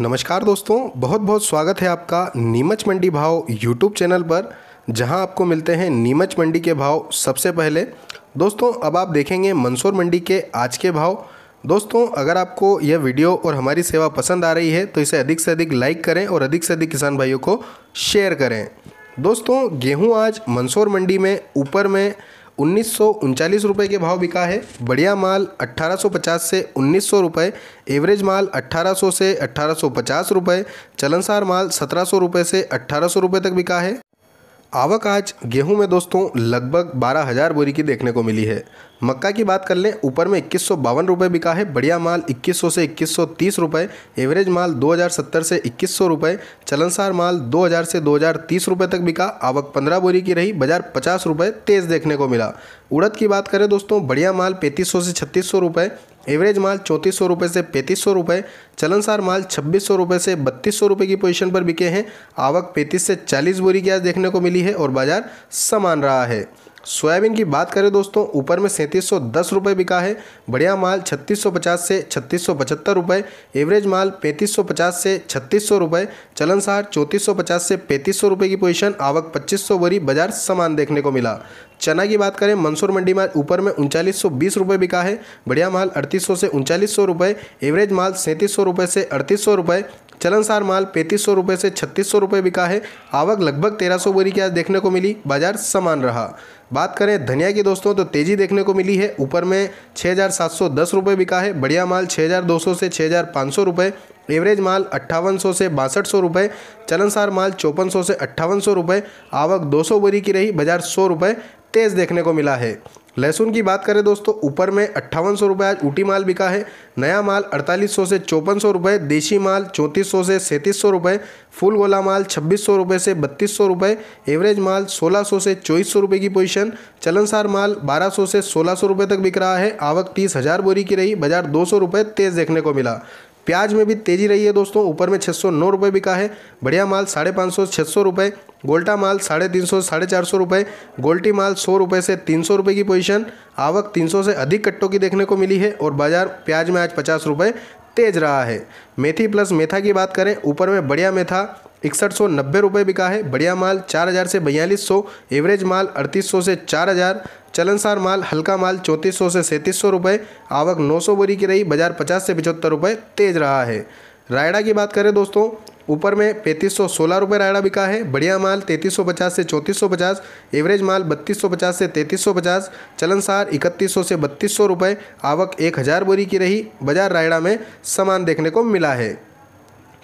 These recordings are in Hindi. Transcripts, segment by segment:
नमस्कार दोस्तों बहुत बहुत स्वागत है आपका नीमच मंडी भाव यूट्यूब चैनल पर जहां आपको मिलते हैं नीमच मंडी के भाव सबसे पहले दोस्तों अब आप देखेंगे मंसूर मंडी के आज के भाव दोस्तों अगर आपको यह वीडियो और हमारी सेवा पसंद आ रही है तो इसे अधिक से अधिक लाइक करें और अधिक से अधिक किसान भाइयों को शेयर करें दोस्तों गेहूँ आज मंसूर मंडी में ऊपर में उन्नीस रुपए के भाव बिका है बढ़िया माल 1850 से उन्नीस रुपए एवरेज माल 1800 से 1850 रुपए चलनसार माल 1700 रुपए से 1800 रुपए तक बिका है आवक आज गेहूं में दोस्तों लगभग बारह हज़ार बोरी की देखने को मिली है मक्का की बात कर लें ऊपर में इक्कीस सौ बावन रुपये बिका है बढ़िया माल 2100 से 2130 रुपए एवरेज माल 2070 से 2100 रुपए चलनसार माल 2000 से 2030 रुपए तक बिका आवक 15 बोरी की रही बाजार 50 रुपए तेज़ देखने को मिला उड़द की बात करें दोस्तों बढ़िया माल 3500 से 3600 रुपए एवरेज माल चौंतीस सौ रुपये से पैंतीस सौ रुपये चलनसार माल छब्बीस सौ रुपये से बत्तीस सौ रुपये की पोजीशन पर बिके हैं आवक पैंतीस से चालीस बोरी की आज देखने को मिली है और बाजार समान रहा है सोयाबीन की बात करें दोस्तों ऊपर में सैंतीस सौ दस रुपये बिका है बढ़िया माल छत्तीस सौ पचास से छत्तीस सौ पचहत्तर रुपये एवरेज माल पैंतीस सौ पचास से छत्तीस सौ रुपये सार चौंतीस सौ पचास से पैंतीस सौ रुपये की पोजीशन आवक पच्चीस सौ बरी बाजार समान देखने को मिला चना की बात करें मंसूर मंडी में ऊपर में उनचालीस सौ बीस रुपये बिका है बढ़िया माल अड़तीस सौ से उनचालीस सौ रुपये एवरेज माल सैंतीस सौ रुपये से अड़तीस सौ रुपये चलनसार माल पैंतीस सौ रुपये से छत्तीस सौ रुपये बिका है आवक लगभग तेरह सौ बोरी की आज देखने को मिली बाजार समान रहा बात करें धनिया की दोस्तों तो तेज़ी देखने को मिली है ऊपर में छः हज़ार सात सौ दस रुपये बिका है बढ़िया माल छः हज़ार दो सौ से छः हज़ार पाँच सौ रुपये एवरेज माल अट्ठावन सौ से बासठ सौ रुपये चलनसार माल चौपन सौ से अट्ठावन सौ रुपये आवक दो सौ बोरी की रही बाजार सौ रुपये तेज़ देखने को मिला है लहसुन की बात करें दोस्तों ऊपर में अट्ठावन सौ रुपये आज ऊटी माल बिका है नया माल अड़तालीस सौ से चौपन सौ रुपये देशी माल चौंतीस सौ से सैंतीस सौ रुपये फुल गोला माल छब्बीस सौ रुपये से बत्तीस सौ रुपये एवरेज माल सोलह सौ से चौबीस सौ रुपये की पोजीशन चलनसार माल बारह सौ से सोलह सौ रुपये तक बिक रहा है आवक तीस हज़ार बोरी की रही बाजार दो सौ रुपये तेज़ देखने को मिला प्याज में भी तेजी रही है दोस्तों ऊपर में छः सौ नौ रुपये बिका है बढ़िया माल साढ़े पाँच सौ छः सौ रुपये गोल्टा माल साढ़े तीन सौ साढ़े चार सौ रुपये गोल्टी माल सौ रुपये से तीन सौ रुपये की पोजीशन आवक तीन सौ से अधिक कट्टों की देखने को मिली है और बाजार प्याज में आज पचास रुपये तेज रहा है मेथी प्लस मेथा की बात करें ऊपर में बढ़िया मेथा इकसठ सौ नब्बे रुपये बिका है बढ़िया माल चार हज़ार से बयालीस सौ एवरेज माल अड़तीस सौ से चार हज़ार चलनसार माल हल्का माल चौंतीस से सैंतीस सौ रुपये आवक नौ सौ बोरी की रही बाजार पचास से पिचहत्तर रुपये तेज रहा है रायडा की बात करें दोस्तों ऊपर में पैंतीस सौ सोलह रुपये रायड़ा बिका है बढ़िया माल तैंतीस सौ पचास से चौंतीस सौ पचास एवरेज माल बत्तीस सौ पचास से तैंतीस सौ पचास चलनसार इकतीस सौ से बत्तीस सौ रुपये आवक एक हज़ार बोरी की रही बाजार रायड़ा में सामान देखने को मिला है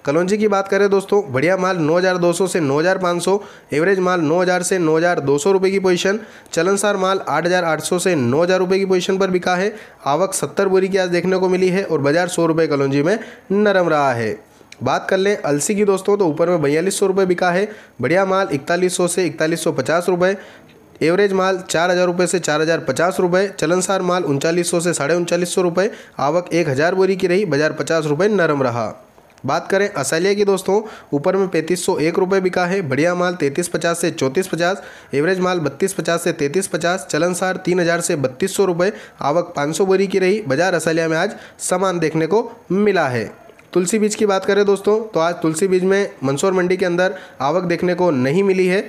कलौंजी की बात करें दोस्तों बढ़िया माल 9,200 से 9,500 एवरेज माल 9,000 से 9,200 रुपए की पोजीशन चलनसार माल 8,800 से 9,000 रुपए की पोजीशन पर बिका है आवक 70 बोरी की आज देखने को मिली है और बाजार सौ रुपये कलौंजी में नरम रहा है बात कर लें अलसी की दोस्तों तो ऊपर में बयालीस सौ रुपये बिका है बढ़िया माल इकतालीस सौ से इकतालीस सौ पचास रुपये एवरेज माल चार हज़ार रुपये से चार हज़ार पचास रुपये चलनसार माल उनचालीस सौ से साढ़े उनचालीस सौ रुपये आवक एक हज़ार बोरी की रही बाजार पचास रुपये नरम रहा बात करें असलिया की दोस्तों ऊपर में पैंतीस सौ एक रुपये बिका है बढ़िया माल तैंतीस पचास से चौंतीस पचास एवरेज माल बत्तीस पचास से तैंतीस पचास चलनसार तीन हज़ार से बत्तीस सौ रुपये आवक पाँच सौ बोरी की रही बाजार असलिया में आज सामान देखने को मिला है तुलसी बीज की बात करें दोस्तों तो आज तुलसी बीज में मंसूर मंडी के अंदर आवक देखने को नहीं मिली है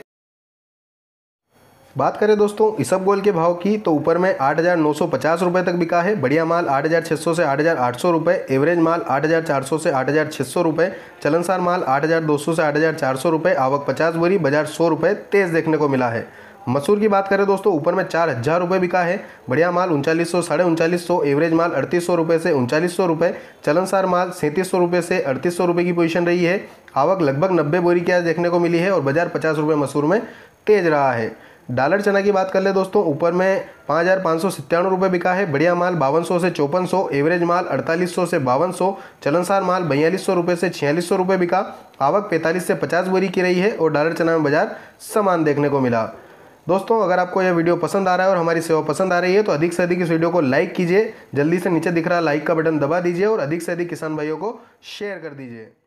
बात करें दोस्तों इसब गोल के भाव की तो ऊपर में आठ हज़ार नौ सौ पचास रुपये तक बिका है बढ़िया माल आठ हज़ार छः सौ से आठ हज़ार आठ सौ रुपये एवरेज माल आठ हज़ार चार सौ से आठ हज़ार छः सौ रुपये चलनसार माल आठ हज़ार दो सौ से आठ हज़ार चार सौ रुपये आवक पचास बोरी बाजार सौ रुपये तेज़ देखने को मिला है मसूर की बात करें दोस्तों ऊपर में चार हज़ार रुपये बिका है बढ़िया माल उनचालीस सौ साढ़े उनचालीस सौ एवरेज माल अड़तीस सौ रुपये से उनचालीस सौ रुपये चलनसार माल सैंतीस सौ रुपये से अड़तीस सौ रुपये की पोजीशन रही है आवक लगभग नब्बे बोरी की देखने को मिली है और बाजार पचास रुपये मसूर में तेज रहा है डॉलर चना की बात कर ले दोस्तों ऊपर में पाँच हज़ार पाँच सौ सत्तानवे रुपये बिका है बढ़िया माल बावन सौ से चौपन सौ एवरेज माल अड़तालीस सौ से बावन सौ चलनसार माल बयालीस सौ रुपये से छियालीस सौ रुपये बिका आवक पैंतालीस से पचास बोरी की रही है और डॉलर चना में बाजार समान देखने को मिला दोस्तों अगर आपको यह वीडियो पसंद आ रहा है और हमारी सेवा पसंद आ रही है तो अधिक से अधिक इस वीडियो को लाइक कीजिए जल्दी से नीचे दिख रहा लाइक का बटन दबा दीजिए और अधिक से अधिक किसान भाइयों को शेयर कर दीजिए